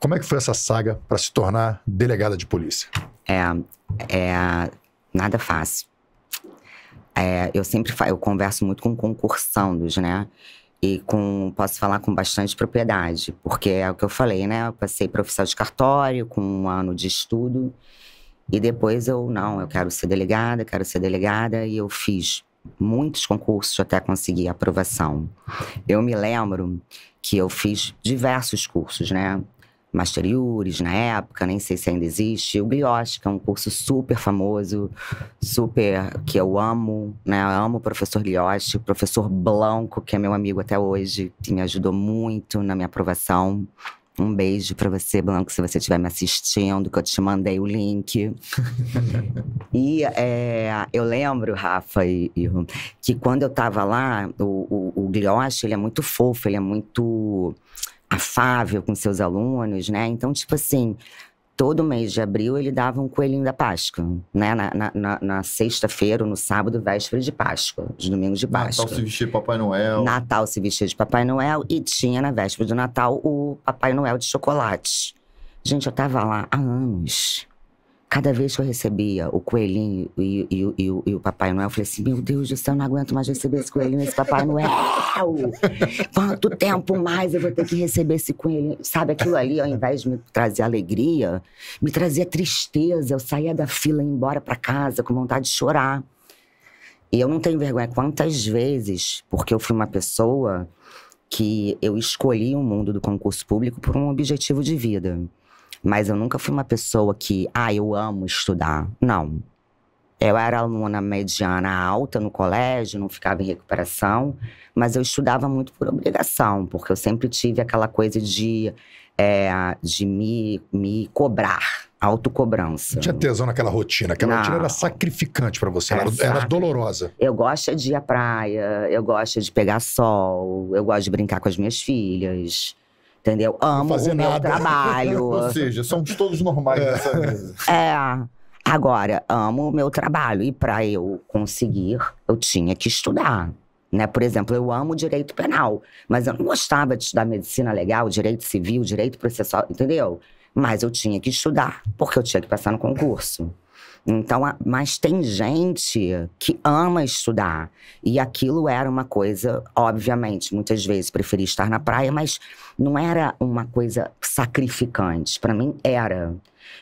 Como é que foi essa saga para se tornar delegada de polícia? É, é nada fácil. É, eu sempre eu converso muito com concursandos, né? E com, posso falar com bastante propriedade, porque é o que eu falei, né? Eu passei para oficial de cartório com um ano de estudo e depois eu, não, eu quero ser delegada, quero ser delegada e eu fiz muitos concursos até conseguir aprovação. Eu me lembro que eu fiz diversos cursos, né? Master Yuris na época, nem sei se ainda existe. O Glioche, que é um curso super famoso, super que eu amo, né? Eu amo o professor Glioche, o professor Blanco, que é meu amigo até hoje, que me ajudou muito na minha aprovação. Um beijo para você, Blanco, se você estiver me assistindo, que eu te mandei o link. e é, eu lembro, Rafa e, e, que quando eu tava lá, o, o, o Glioche, ele é muito fofo, ele é muito afável com seus alunos, né? Então, tipo assim, todo mês de abril ele dava um coelhinho da Páscoa, né? Na, na, na, na sexta-feira ou no sábado, véspera de Páscoa, os domingos de Páscoa. Natal se vestia de Papai Noel. Natal se vestia de Papai Noel e tinha na véspera do Natal o Papai Noel de chocolate. Gente, eu tava lá há anos. Cada vez que eu recebia o coelhinho e, e, e, e, o Papai Noel, eu falei assim: Meu Deus do céu, eu não aguento mais receber esse coelhinho, esse Papai Noel. Quanto tempo mais eu vou ter que receber esse coelhinho? Sabe, aquilo ali, ao invés de me trazer alegria, me trazia tristeza. Eu saía da fila e ia embora para casa com vontade de chorar. E eu não tenho vergonha quantas vezes, porque eu fui uma pessoa que eu escolhi o mundo do concurso público por um objetivo de vida. Mas eu nunca fui uma pessoa que, ah, eu amo estudar. Não. Eu era aluna mediana alta no colégio, não ficava em recuperação, mas eu estudava muito por obrigação, porque eu sempre tive aquela coisa de, é, de me, me cobrar, autocobrança. Não tinha tesão naquela rotina, aquela não. rotina era sacrificante para você, era, era, dolorosa. Eu gosto de ir à praia, eu gosto de pegar sol, eu gosto de brincar com as minhas filhas. Entendeu? Amo o meu nada. trabalho. Ou seja, somos todos normais é. mesa. É. Agora, amo o meu trabalho. E para eu conseguir, eu tinha que estudar. Né? Por exemplo, eu amo direito penal, mas eu não gostava de estudar medicina legal, direito civil, direito processual, entendeu? Mas eu tinha que estudar, porque eu tinha que passar no concurso. Então, mas tem gente que ama estudar. E aquilo era uma coisa, obviamente, muitas vezes preferia estar na praia, mas não era uma coisa sacrificante. Para mim, era.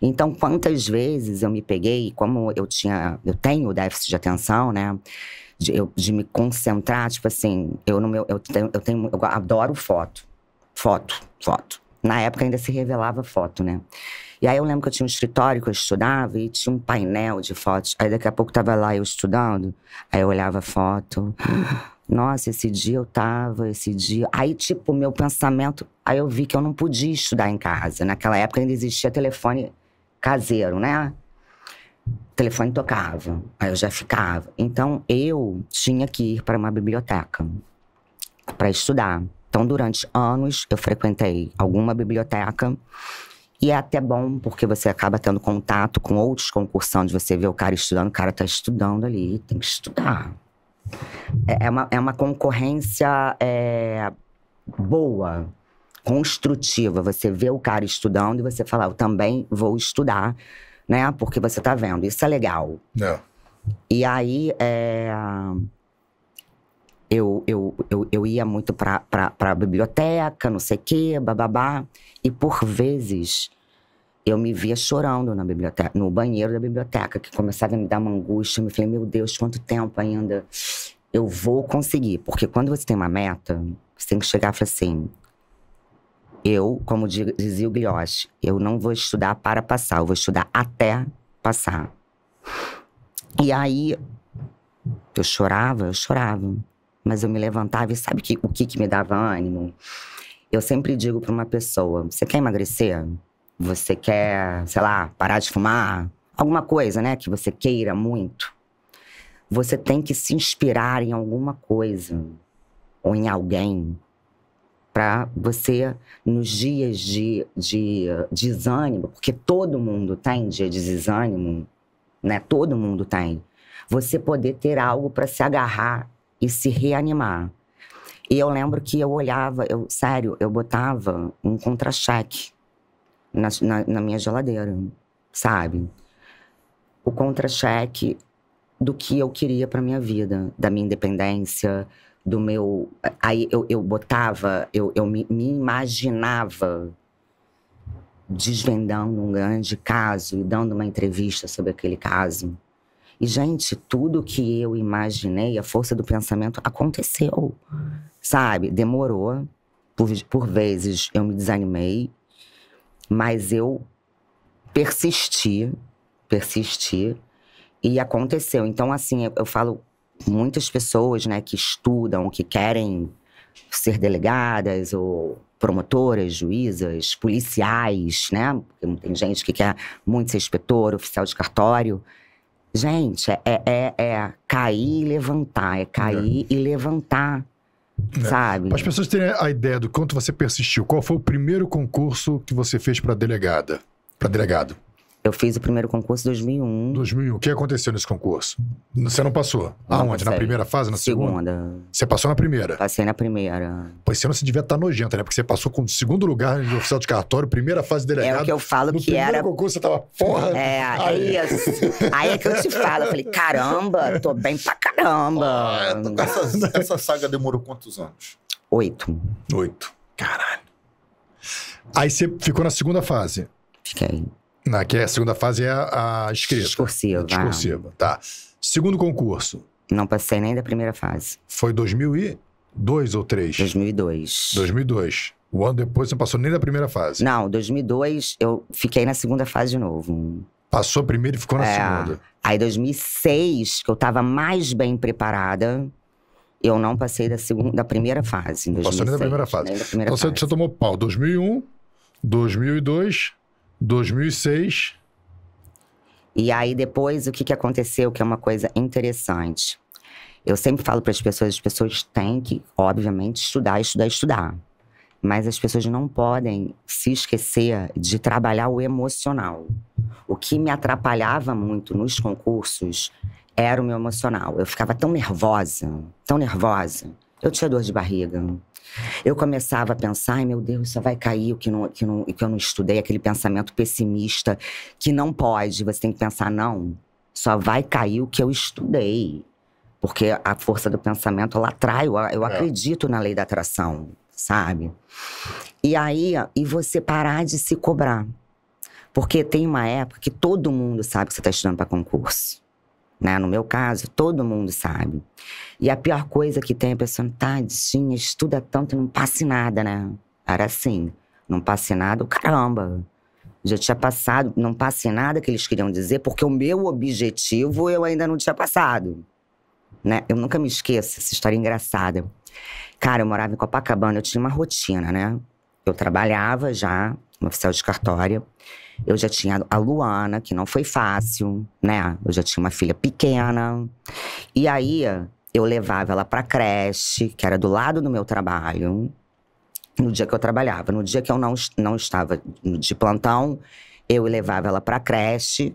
Então, quantas vezes eu me peguei, como eu tinha, eu tenho déficit de atenção, né? De, eu, de me concentrar, tipo assim, eu no meu, eu tenho, eu tenho, eu adoro foto, foto, foto. Na época ainda se revelava foto, né? E aí eu lembro que eu tinha um escritório que eu estudava e tinha um painel de fotos. Aí daqui a pouco tava lá eu estudando, aí eu olhava a foto. Nossa, esse dia eu tava, esse dia. Aí, tipo, meu pensamento. Aí eu vi que eu não podia estudar em casa. Naquela época ainda existia telefone caseiro, né? O telefone tocava, aí eu já ficava. Então eu tinha que ir para uma biblioteca para estudar. Então, durante anos, eu frequentei alguma biblioteca e é até bom, porque você acaba tendo contato com outros concursantes. Você vê o cara estudando, o cara está estudando ali, tem que estudar. É, é, uma, é uma concorrência é, boa, construtiva. Você vê o cara estudando e você fala, eu também vou estudar, né? Porque você está vendo. Isso é legal. É. E aí, é eu, eu, eu, eu ia muito para a biblioteca, não sei o quê, bababá. E por vezes eu me via chorando na biblioteca, no banheiro da biblioteca, que começava a me dar uma angústia. Eu me falei, meu Deus, quanto tempo ainda eu vou conseguir? Porque quando você tem uma meta, você tem que chegar e falar assim. Eu, como dizia o Guilhoche, eu não vou estudar para passar, eu vou estudar até passar. E aí, eu chorava, eu chorava mas eu me levantava e sabe que, o que, que me dava ânimo? Eu sempre digo para uma pessoa: você quer emagrecer? Você quer, sei lá, parar de fumar? Alguma coisa, né, que você queira muito. Você tem que se inspirar em alguma coisa ou em alguém para você, nos dias de, de, de desânimo, porque todo mundo tem dia de desânimo, né? Todo mundo tem. Você poder ter algo para se agarrar e se reanimar. E eu lembro que eu olhava, eu, sério, eu botava um contra-cheque na, na, na, minha geladeira, sabe? O contra-cheque do que eu queria para minha vida, da minha independência, do meu. Aí eu, eu botava, eu, eu me, me imaginava desvendando um grande caso e dando uma entrevista sobre aquele caso. E, gente, tudo que eu imaginei, a força do pensamento, aconteceu. Sabe? Demorou. Por, por vezes eu me desanimei, mas eu persisti, persisti e aconteceu. Então, assim, eu, eu falo muitas pessoas, né, que estudam, que querem ser delegadas ou promotoras, juízas, policiais, né? Tem gente que quer muito ser inspetor, oficial de cartório. Gente, é, é, é cair e levantar, é cair é. e levantar. É. Sabe? Para as pessoas terem a ideia do quanto você persistiu, qual foi o primeiro concurso que você fez para delegada? Para delegado? Eu fiz o primeiro concurso em 2001. 2001. O que aconteceu nesse concurso? Você não passou? Aonde? Na primeira fase? Na segunda. segunda? Você passou na primeira? Passei na primeira. Pois você não se devia estar tá nojenta, né? Porque você passou com o segundo lugar de oficial de cartório, primeira fase delegado. É o que eu falo no que era. No primeiro concurso você tava, porra. É, aí. Isso. Aí é que eu te falo. Eu falei, caramba, tô bem pra caramba. Ah, é, essa, essa saga demorou quantos anos? Oito. Oito. Caralho. Aí você ficou na segunda fase? Fiquei. Na, que é a segunda fase é a, a escrita. Discursiva. Discursiva, tá. Segundo concurso. Não passei nem da primeira fase. Foi 2002 ou 3? 2002. 2002. O ano depois você não passou nem da primeira fase. Não, 2002 eu fiquei na segunda fase de novo. Passou a primeira e ficou na é, segunda. Aí 2006, que eu tava mais bem preparada, eu não passei da segunda, da primeira fase. Em 2006, passou nem da primeira fase. Da primeira então fase. Você, você tomou pau 2001, 2002, 2006. E aí depois o que, que aconteceu, que é uma coisa interessante. Eu sempre falo para as pessoas, as pessoas têm que, obviamente, estudar, estudar, estudar. Mas as pessoas não podem se esquecer de trabalhar o emocional. O que me atrapalhava muito nos concursos era o meu emocional. Eu ficava tão nervosa, tão nervosa. Eu tinha dor de barriga, eu começava a pensar, ai meu Deus, só vai cair, o que, não, que, não, que eu não estudei, aquele pensamento pessimista que não pode, você tem que pensar, não, só vai cair o que eu estudei. Porque a força do pensamento, ela atrai, eu, eu é. acredito na lei da atração, sabe? E aí, e você parar de se cobrar. Porque tem uma época que todo mundo sabe que você está estudando para concurso. Né? No meu caso, todo mundo sabe. E a pior coisa que tem é a pessoa, tadinha, estuda tanto e não passa nada, né? Era assim, não passa nada, caramba. Já tinha passado, não passa nada que eles queriam dizer, porque o meu objetivo eu ainda não tinha passado. Né? Eu nunca me esqueço, essa história engraçada. Cara, eu morava em Copacabana, eu tinha uma rotina, né? Eu trabalhava já, um oficial de cartório. Eu já tinha a Luana, que não foi fácil, né? Eu já tinha uma filha pequena. E aí eu levava ela pra creche, que era do lado do meu trabalho, no dia que eu trabalhava. No dia que eu não, não estava de plantão, eu levava ela pra creche,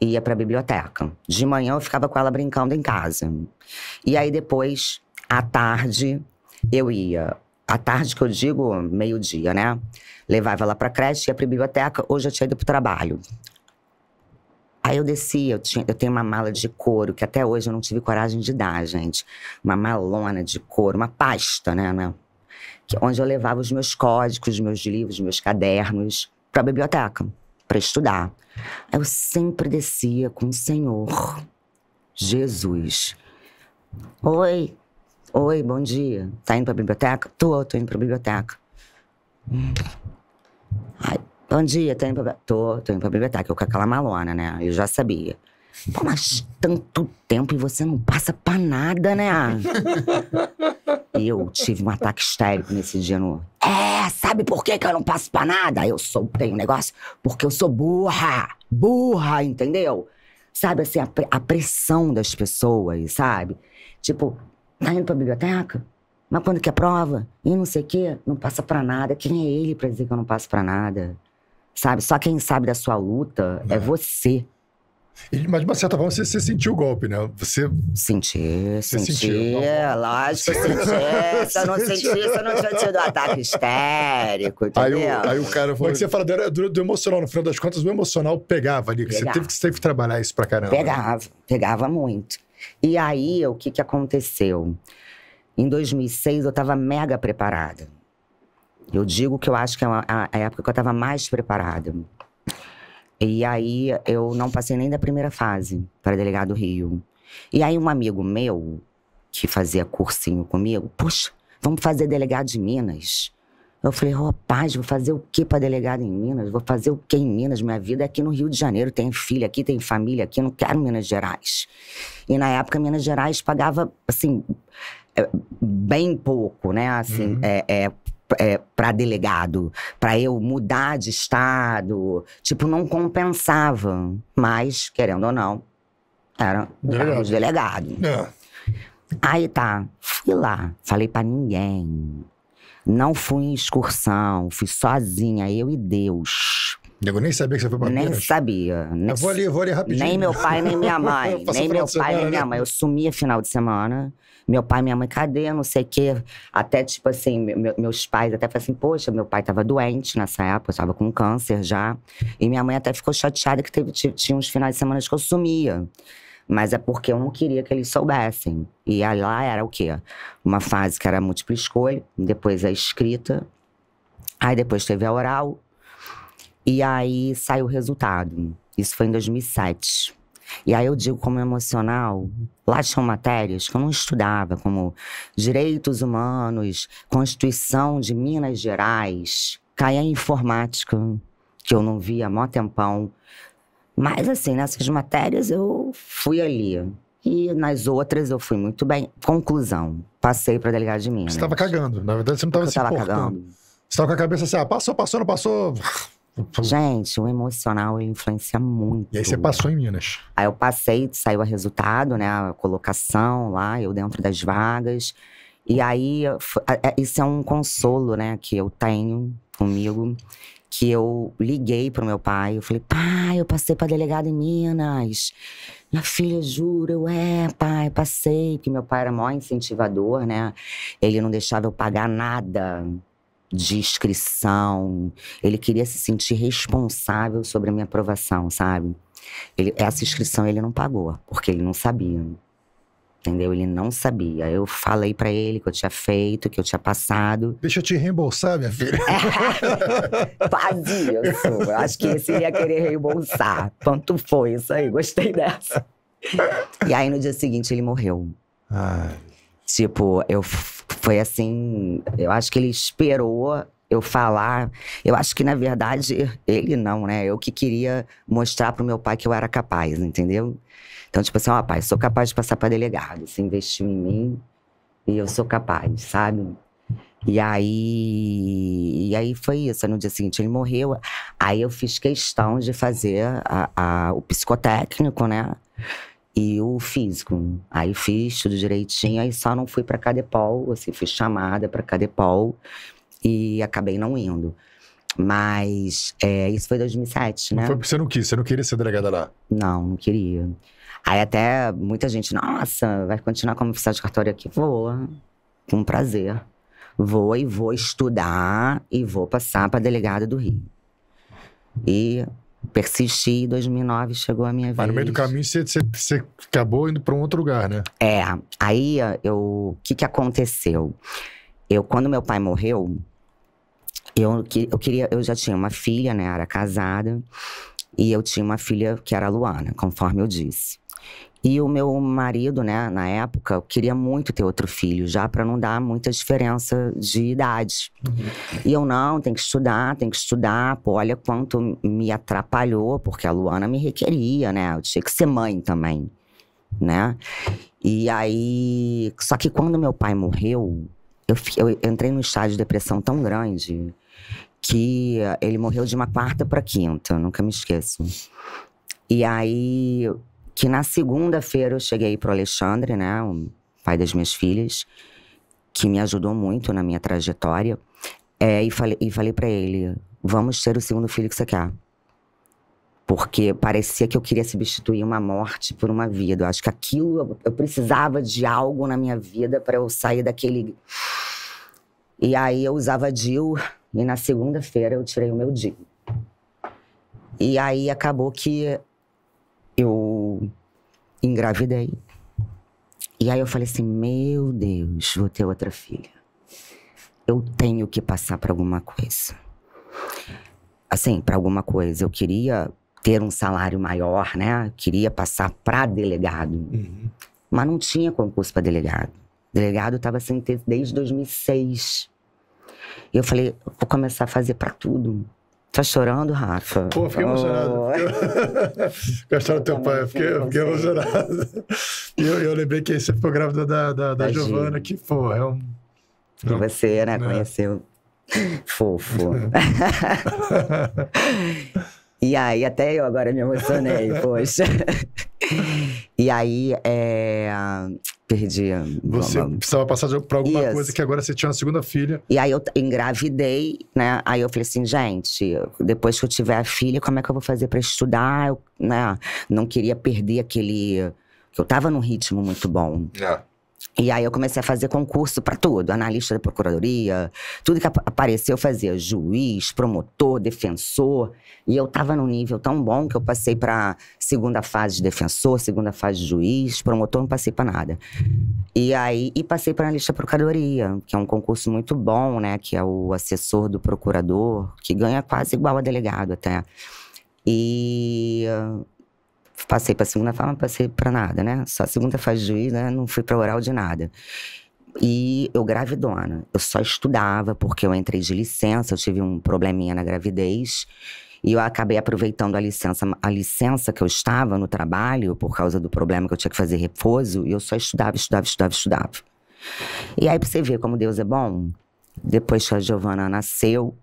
e ia para a biblioteca. De manhã eu ficava com ela brincando em casa. E aí depois, à tarde, eu ia à tarde, que eu digo, meio-dia, né? Levava ela pra creche, ia pra biblioteca, hoje eu tinha ido pro trabalho. Aí eu desci, eu, tinha, eu tenho uma mala de couro, que até hoje eu não tive coragem de dar, gente. Uma malona de couro, uma pasta, né? né? Que, onde eu levava os meus códigos, meus livros, meus cadernos pra biblioteca, para estudar. Aí eu sempre descia com o Senhor. Jesus. Oi, Oi, bom dia. Tá indo pra biblioteca? Tô, tô indo pra biblioteca. Ai, bom dia, tô indo pra... Tô, tô indo pra biblioteca. Eu com aquela malona, né? Eu já sabia. Pô, mas tanto tempo e você não passa pra nada, né? eu tive um ataque histérico nesse dia no... É, sabe por que, que eu não passo pra nada? Eu soltei um negócio porque eu sou burra. Burra, entendeu? Sabe, assim, a, a pressão das pessoas, sabe? Tipo, Tá indo pra biblioteca? Mas quando que é prova? E não sei o quê? Não passa pra nada. Quem é ele pra dizer que eu não passo pra nada? Sabe? Só quem sabe da sua luta é, é você. mas de uma certa forma você, você, sentiu o golpe, né? Você. Senti, você senti. Tá lógico, senti. Se eu não sentisse, eu não tinha tido um ataque histérico. Entendeu? Aí, o, aí o cara falou. Mas você fala do, do, do, emocional, no final das contas, o emocional pegava ali. Pegava. Você, teve, você teve que trabalhar isso pra caramba. Pegava, pegava muito. E aí, o que, que aconteceu? Em 2006, eu estava mega preparada. Eu digo que eu acho que é a, a época que eu estava mais preparada. E aí, eu não passei nem da primeira fase para delegado Rio. E aí, um amigo meu, que fazia cursinho comigo, puxa, vamos fazer delegado de Minas. Eu falei, rapaz, vou fazer o que para delegado em Minas? Vou fazer o que em Minas? Minha vida é aqui no Rio de Janeiro, tem filha aqui, tem família aqui, não quero Minas Gerais. E na época, Minas Gerais pagava, assim, é, bem pouco, né? Assim, uhum. é, é, é para delegado, para eu mudar de estado. Tipo, não compensava. Mas, querendo ou não, era delegado. delegados. É. Aí tá, fui lá, falei para ninguém. Não fui em excursão, fui sozinha, eu e Deus. Eu nem sabia que você foi pra Nem Minas. sabia. Nem, eu vou ali, eu vou ali rapidinho. Nem meu pai, nem minha mãe. nem meu pai, semana, nem né? minha mãe. Eu sumia final de semana. Meu pai, minha mãe, cadê? Não sei o quê. Até, tipo assim, meu, meus pais até falaram assim, poxa, meu pai tava doente nessa época, tava com câncer já. E minha mãe até ficou chateada que teve, tinha uns finais de semana que eu sumia mas é porque eu não queria que eles soubessem. E lá era o quê? Uma fase que era múltipla escolha, depois a escrita, aí depois teve a oral, e aí saiu o resultado. Isso foi em 2007. E aí eu digo como emocional, lá tinham matérias que eu não estudava, como direitos humanos, Constituição de Minas Gerais, caia informática, que eu não via há mó tempão, mas, assim, nessas matérias eu fui ali. E nas outras eu fui muito bem. Conclusão, passei para delegado de Minas. Você estava cagando, na verdade você não estava se tava importando. Cagando. Você estava com a cabeça assim, ah, passou, passou, não passou. Gente, o emocional influencia muito. E aí você passou em Minas. Aí eu passei, saiu o resultado, né, a colocação lá, eu dentro das vagas. E aí, é, isso é um consolo, né, que eu tenho comigo, que eu liguei pro meu pai. Eu falei, pai, eu passei pra delegado em Minas. Minha filha jura, eu é, pai, passei. Que meu pai era maior incentivador, né? Ele não deixava eu pagar nada de inscrição. Ele queria se sentir responsável sobre a minha aprovação, sabe? Ele, essa inscrição ele não pagou, porque ele não sabia. Entendeu? Ele não sabia. Eu falei para ele que eu tinha feito, que eu tinha passado. Deixa eu te reembolsar, minha filha. Fazia. Quase isso. Eu acho que esse ia querer reembolsar. Quanto foi isso aí? Gostei dessa. E aí no dia seguinte ele morreu. Ai. Tipo, eu foi assim, eu acho que ele esperou eu falar. Eu acho que na verdade ele não, né? Eu que queria mostrar pro meu pai que eu era capaz, entendeu? Então, tipo assim, ó, pai, sou capaz de passar para delegado. Você investiu em mim e eu sou capaz, sabe? E aí, e aí foi isso. No dia seguinte ele morreu. Aí eu fiz questão de fazer a, a, o psicotécnico, né? E o físico. Aí fiz tudo direitinho, aí só não fui para Cadepol, assim, fui chamada para Cadepol e acabei não indo. Mas é, isso foi 2007, né? Não foi porque você não quis, você não queria ser delegada lá? Não, não queria. Aí até muita gente, nossa, vai continuar como oficial de cartório aqui? Vou, com prazer. Vou e vou estudar e vou passar para delegada do Rio. E persisti, em 2009 chegou a minha vez. Mas no meio do caminho você, você, você acabou indo para um outro lugar, né? É, aí eh, eu, o que, que aconteceu? Eu, quando meu pai morreu, eu, eu queria, eu já tinha uma filha, né, era casada, e eu tinha uma filha que era a Luana, conforme eu disse. E o meu marido, né, na época, queria muito ter outro filho, já para não dar muita diferença de idade. Uhum. E eu não, tem que estudar, tem que estudar. Pô, olha quanto me atrapalhou, porque a Luana me requeria, né? Eu tinha que ser mãe também, né? E aí, só que quando meu pai morreu, eu, eu entrei num estágio de depressão tão grande que ele morreu de uma quarta para quinta, nunca me esqueço. E aí que na segunda-feira eu cheguei pro Alexandre, né, o pai das minhas filhas, que me ajudou muito na minha trajetória, é, e falei, e falei para ele: vamos ter o segundo filho que você quer. Porque parecia que eu queria substituir uma morte por uma vida. Eu acho que aquilo, eu, precisava de algo na minha vida para eu sair daquele. E aí eu usava diu e na segunda-feira eu tirei o meu diu. E aí acabou que eu engravidei. E aí eu falei assim: meu Deus, vou ter outra filha. Eu tenho que passar para alguma coisa. Assim, para alguma coisa. Eu queria ter um salário maior, né? queria passar para delegado. Uhum. Mas não tinha concurso para delegado. Delegado estava sem ter desde 2006. E eu falei: vou começar a fazer para tudo. Tá chorando, Rafa? Pô, fiquei emocionado. Com a história do teu pai, eu fiquei, eu fiquei emocionado. E eu, eu, lembrei que você ficou grávida da, da, da Giovana, que, pô, é um. Com é você, né? É. Conheceu. Fofo. E aí, até eu agora me emocionei, poxa. E aí, é... perdi. Você uma... precisava passar pra alguma Isso. coisa que agora você tinha uma segunda filha. E aí eu engravidei, né? Aí eu falei assim, gente, depois que eu tiver a filha, como é que eu vou fazer para estudar? Eu, né? Não queria perder aquele. Eu tava num ritmo muito bom. É. E aí eu comecei a fazer concurso para tudo, analista da procuradoria, tudo que apareceu eu fazia, juiz, promotor, defensor, e eu estava num nível tão bom que eu passei para segunda fase de defensor, segunda fase de juiz, promotor, não passei para nada. E aí e passei para analista da procuradoria, que é um concurso muito bom, né, que é o assessor do procurador, que ganha quase igual a delegado até. E passei para segunda fase, não passei para nada, né? Só segunda de juiz, né? Não fui para oral de nada. E eu gravidona, eu só estudava porque eu entrei de licença, eu tive um probleminha na gravidez. E eu acabei aproveitando a licença, a licença que eu estava no trabalho por causa do problema que eu tinha que fazer repouso, e eu só estudava, estudava, estudava, estudava. E aí pra você ver como Deus é bom, depois que a Giovana nasceu,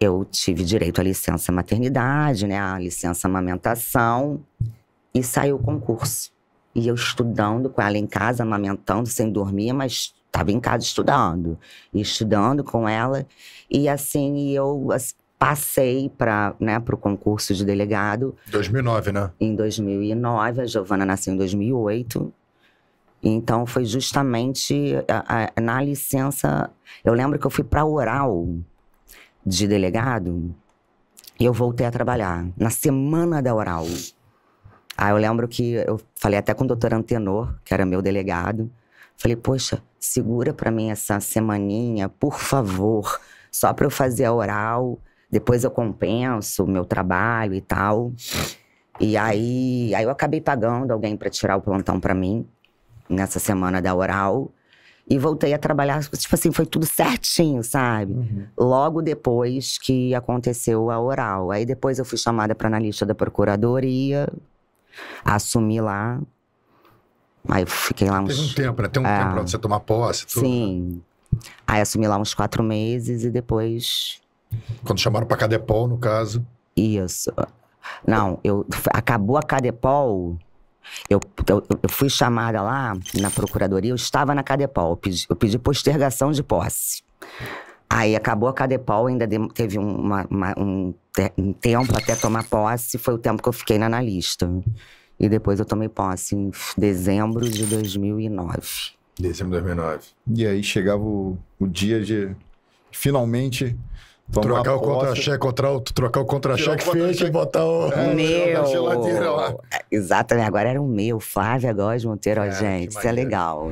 eu tive direito à licença maternidade, né, à licença amamentação, e saiu o concurso. E eu estudando com ela em casa, amamentando, sem dormir, mas estava em casa estudando, e estudando com ela. E assim, eu passei para né, o concurso de delegado. 2009, né? Em 2009, a Giovana nasceu em 2008. Então foi justamente a, a, na licença. Eu lembro que eu fui para oral de delegado, eu voltei a trabalhar na semana da oral. Aí ah, eu lembro que eu falei até com o doutor Antenor, que era meu delegado. Falei, poxa, segura para mim essa semaninha, por favor, só para eu fazer a oral, depois eu compenso o meu trabalho e tal. E aí, aí eu acabei pagando alguém para tirar o plantão para mim nessa semana da oral e voltei a trabalhar. Tipo assim, foi tudo certinho, sabe? Uhum. Logo depois que aconteceu a oral. Aí depois eu fui chamada para analista da procuradoria, assumi lá. Aí fiquei lá uns. Teve um tempo, né? Tem um é, tempo pra você tomar posse. Tudo, né? sim. Aí assumi lá uns quatro meses e depois. Quando chamaram pra Cadepol, no caso. Isso. Não, eu, acabou a Cadepol, eu, eu, eu, fui chamada lá na procuradoria, eu estava na Cadepol, eu pedi, eu pedi postergação de posse. Aí acabou a Cadepol, ainda de, teve uma, uma, um, um, tempo até tomar posse, foi o tempo que eu fiquei na analista. E depois eu tomei posse em dezembro de 2009. Dezembro de 2009. E aí chegava o, o dia de finalmente Vamos trocar o contra-cheque, contra o, trocar é, o contra-cheque feito e botar o é, meu. geladeira lá. É, exatamente, agora era o meu, Flávia Góes Monteiro, é, gente. Isso é legal.